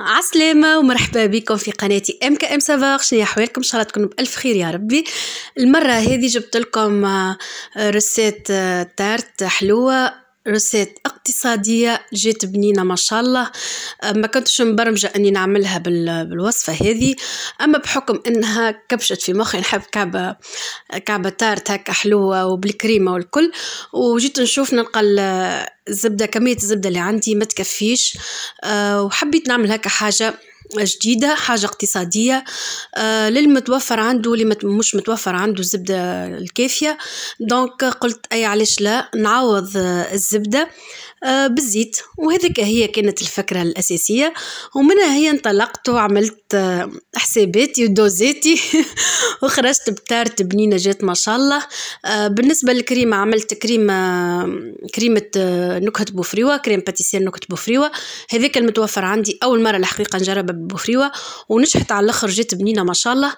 عسلامة ومرحبا بكم في قناتي ام كا ام سافاغ شنو احوالكم ان شاء الله تكونوا بالف خير يا ربي المره هذه جبت لكم آه، رسات آه، تارت حلوه ريسيت اقتصاديه جات بنينه ما شاء الله أه، ما كنتش مبرمجه اني نعملها بالوصفه هذه اما بحكم انها كبشت في مخي نحب كعبه كعبه تارت هكا حلوه وبالكريمه والكل وجيت نشوف نلقى الزبده كميه الزبده اللي عندي ما تكفيش أه، وحبيت نعمل هكا حاجه جديدة حاجة اقتصادية آه، للمتوفر عنده اللي مش متوفر عنده الزبدة الكافية دونك قلت أي علاش لا نعوض آه، الزبدة آه، بالزيت وهذيك هي كانت الفكرة الأساسية ومنها هي انطلقت وعملت آه، حساباتي ودوزاتي وخرجت بتارت بنينة جات ما شاء الله آه، بالنسبة للكريمة عملت كريمة كريمة نكهة بوفريوة كريم باتيسير نكهة بوفريوة هذاك المتوفر عندي أول مرة الحقيقة نجرب بوفريوة ونجحت على الآخر جات بنينة ما شاء الله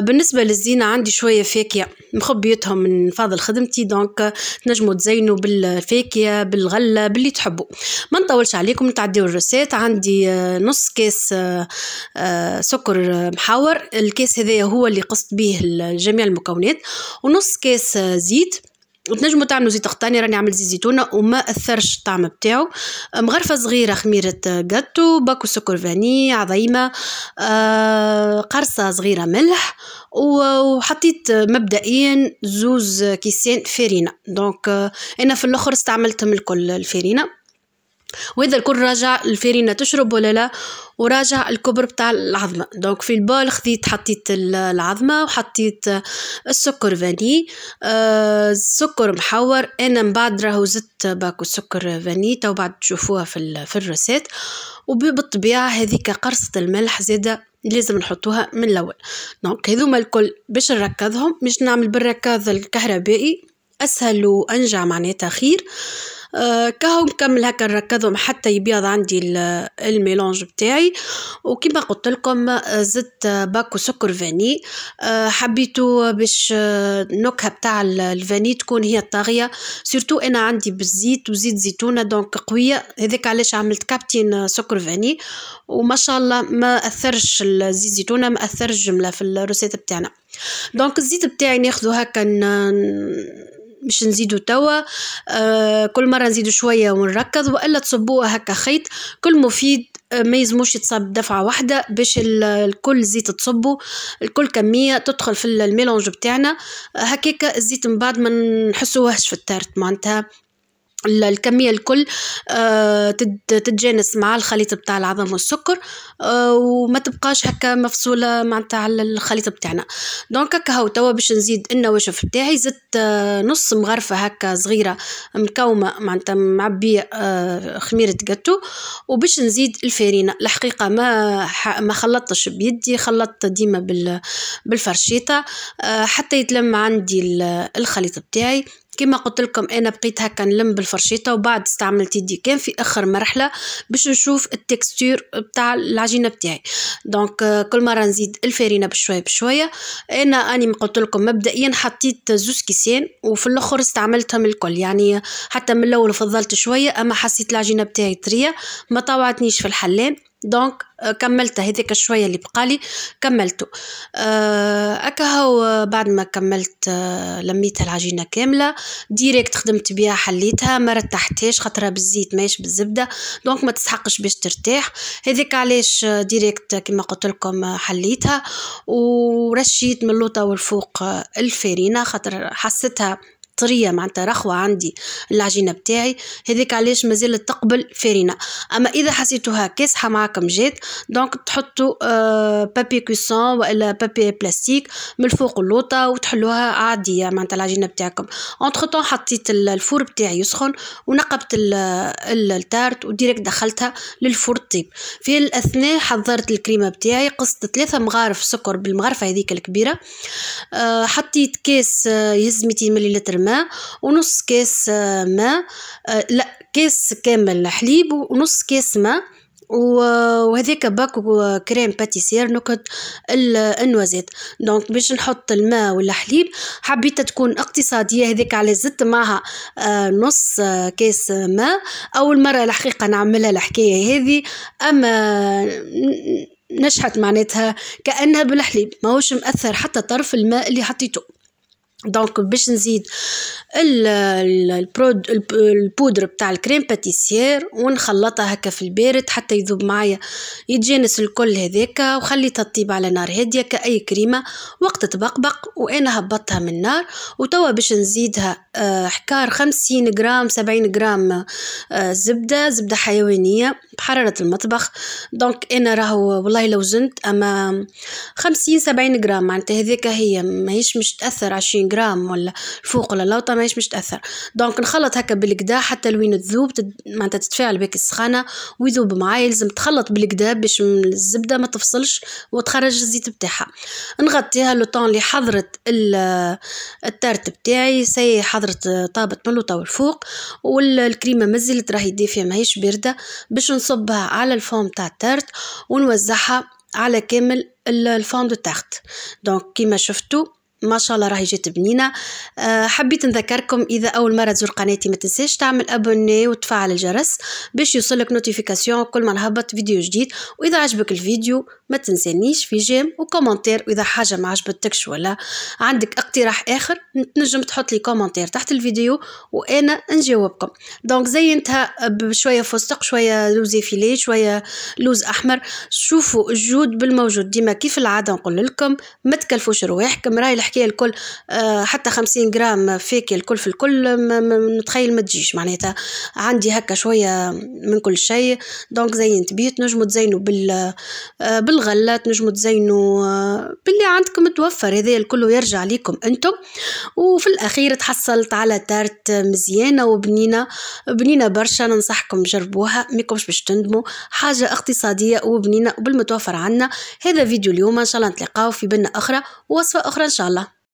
بالنسبة للزينة عندي شوية فاكية مخبيتهم من فضل خدمتي دونك تنجموا تزينوا بالفاكية بالغلة باللي تحبوا ما نطولش عليكم نتعديو الرسات عندي آه، نص كاس آه، آه، سكر محاور الكاس هذايا هو اللي قصت به جميع المكونات ونص كاس زيت وتنجموا تعملوا زيت قطاني راني عملت زيت زيتونه وما اثرش الطعم بتاعو مغرفه صغيره خميره آه، جاتو باكو سكر فاني عظيمه آه، قرصه صغيره ملح وحطيت مبدئيا زوز كيسين فرينه دونك آه، انا في الاخر استعملتهم الكل الفرينه وإذا الكل راجع الفرينة تشرب ولا لا وراجع الكبر بتاع العظمة دونك في البول خديت حطيت العظمة وحطيت السكر فاني آه السكر محور أنا من بعد راهو زدت باكو سكر فاني تو بعد تشوفوها في, في الرسات وبالطبيعة هذيك قرصة الملح زادة لازم نحطوها من الأول دونك هذوما الكل باش نركضهم باش نعمل بالركاض الكهربائي أسهل وأنجع معناتها خير آه آه كهو نكمل هكا نركضهم حتى يبيض عندي الميلونج بتاعي وكما قلت لكم زدت باكو سكر فاني آه حبيتو باش آه، النكهه بتاع الفاني تكون هي الطاغيه سورتو انا عندي بالزيت وزيت زيتونه دونك قويه هذاك علاش عملت كابتين آه، سكر فاني وما شاء الله ما اثرش الزيت زيتونه ما اثرش جمله في الروسيت بتاعنا دونك الزيت بتاعي ناخذه هكا باش نزيدو توا آه كل مره نزيدو شويه ونركض والا تصبوها هكا خيط كل مفيد آه، ما يزموش يتصب دفعه واحده باش الكل زيت تصبو الكل كميه تدخل في الميلونج بتاعنا آه، هكاك الزيت من بعد ما نحسوهش في التارت معناتها الكمية الكل آه، تتجانس مع الخليط بتاع العظم والسكر آه، وما تبقاش هكا مفصولة معناتها على الخليط بتاعنا دونك هكا هو توا باش نزيد النواشف بتاعي زدت آه، نص مغرفة هكا صغيرة مكومة معناتها معبية خميرة جاتو وباش نزيد الفارينة الحقيقة ما ما خلطتش بيدي خلطت ديما بالفرشيطة حتى يتلم عندي الخليط بتاعي كما قلت لكم انا بقيت هكا نلم بالفرشيطه وبعد استعملت يدي كان في اخر مرحله باش نشوف التكستور بتاع العجينه بتاعي دونك آه، كل مره نزيد الفارينه بشويه بشويه انا اني قلت لكم مبدئيا حطيت زوز كيسين وفي الاخر استعملتهم الكل يعني حتى من الاول فضلت شويه اما حسيت العجينه بتاعي طريه ما طوعتنيش في الحلان دونك آه، كملت هذيك شويه اللي بقالي كملته آه، اكهو آه، بعد ما كملت لميت العجينه كامله ديريكت خدمت بها حليتها ما رتحتهاش خاطرها بالزيت ماهيش بالزبده دونك ما تسحقش باش ترتاح هذيك علاش ديريكت كما قلت لكم حليتها ورشيت من اللوطه والفوق الفارينه خاطر حستها طريه معناتها رخوه عندي العجينه بتاعي هذيك علاش مازالت تقبل فرينه اما اذا حسيتوها كاسحه معاكم جات دونك تحطوا آه بابي كوسون والا بابي بلاستيك من الفوق اللوطه وتحلوها عاديه معناتها العجينه بتاعكم اونتر حطيت الفور بتاعي يسخن ونقبت التارت وديريكت دخلتها للفور طيب في الاثناء حضرت الكريمه بتاعي قصت ثلاثه مغارف سكر بالمغرفه هذيك الكبيره آه حطيت كاس آه، يهز 200 ملل ماء ونص كاس ماء آه، لا كاس كامل حليب ونص كاس ماء وهذيك باكو كريم باتيسير نكهة النوازيت دونك باش نحط الماء والحليب حبيت تكون اقتصادية هذيك على زدت معها آه، نص آه، كاس ماء أول مرة الحقيقة نعملها الحكاية هذه أما نشحت معناتها كأنها بالحليب ماهوش مأثر حتى طرف الماء اللي حطيته دونك باش نزيد البودر بتاع الكريم باتيسير ونخلطها هكا في البارد حتى يذوب معايا يتجانس الكل هذاك وخليتها تطيب على نار هاديه كاي كريمه وقت تبقبق وانا هبطتها من النار وتوا باش نزيدها آه، حكار خمسين غرام سبعين غرام آه، زبده زبده حيوانيه بحراره المطبخ دونك انا راهو والله لو زنت اما خمسين سبعين غرام معناتها هذيك هي ماهيش مش تاثر عشرين غرام ولا فوق ولا لوطه ماهيش باش تاثر دونك نخلط هكا بالكدا حتى لوين تذوب تد... معناتها تتفاعل بك السخانه ويذوب معايا لازم تخلط بالكدا باش الزبده ما تفصلش وتخرج الزيت بتاعها نغطيها لو طون اللي حضرت التارت بتاعي سي حضرت طابت من لوطا والفوق والكريمه مازالت راهي دافيه ماهيش بارده باش نصبها على الفوم تاع التارت ونوزعها على كامل الفوم دو تارت دونك كيما شفتو ما شاء الله راهي جات بنينه آه، حبيت نذكركم اذا اول مره تزور قناتي ما تنساش تعمل ابوني وتفعل الجرس باش يوصلك نوتيفيكاسيون كل ما نهبط فيديو جديد واذا عجبك الفيديو ما تنسانيش في جيم وكومنتير واذا حاجه ما عجبتكش ولا عندك اقتراح اخر تنجم تحط لي كومنتير تحت الفيديو وانا نجاوبكم دونك زينتها بشويه فستق شويه لوز فيلي شويه لوز احمر شوفوا الجود بالموجود ديما كيف العاده نقول لكم ما تكلفوش رواحكم راهي الحكايه الكل آه، حتى 50 جرام فاكهه الكل في الكل نتخيل ما تجيش معناتها عندي هكا شويه من كل شيء دونك زينت بيت نجمو تزينوا بال آه، بالغله تنجموا تزينوا آه، باللي عندكم متوفر هذا الكل يرجع ليكم انتم وفي الاخير تحصلت على تارت مزيانه وبنينه بنينه برشا ننصحكم جربوها ماكمش باش تندموا حاجه اقتصاديه وبنينه وبالمتوفر عندنا هذا فيديو اليوم ان شاء الله نتلاقاو في بنا اخرى ووصفه اخرى ان شاء الله